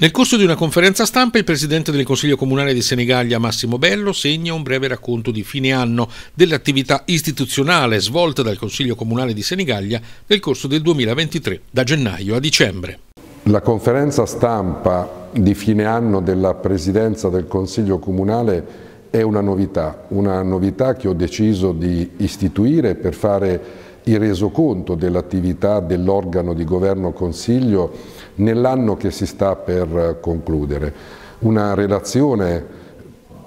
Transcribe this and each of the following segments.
Nel corso di una conferenza stampa il presidente del Consiglio Comunale di Senigallia Massimo Bello segna un breve racconto di fine anno dell'attività istituzionale svolta dal Consiglio Comunale di Senigallia nel corso del 2023, da gennaio a dicembre. La conferenza stampa di fine anno della presidenza del Consiglio Comunale è una novità, una novità che ho deciso di istituire per fare il resoconto dell'attività dell'organo di governo Consiglio nell'anno che si sta per concludere. Una relazione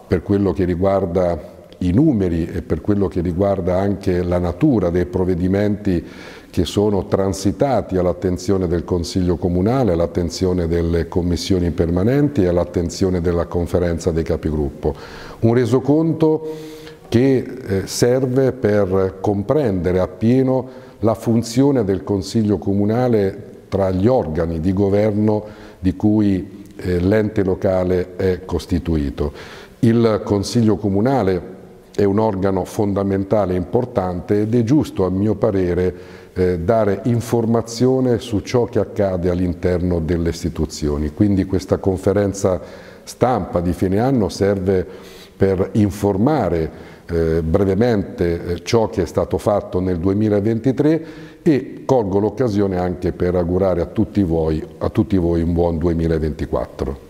per quello che riguarda i numeri e per quello che riguarda anche la natura dei provvedimenti che sono transitati all'attenzione del Consiglio Comunale, all'attenzione delle commissioni permanenti e all'attenzione della conferenza dei capigruppo. Un resoconto che eh, serve per comprendere appieno la funzione del Consiglio Comunale tra gli organi di governo di cui eh, l'ente locale è costituito. Il Consiglio Comunale è un organo fondamentale e importante ed è giusto, a mio parere, eh, dare informazione su ciò che accade all'interno delle istituzioni. Quindi questa conferenza stampa di fine anno serve per informare eh, brevemente eh, ciò che è stato fatto nel 2023 e colgo l'occasione anche per augurare a tutti voi, a tutti voi un buon 2024.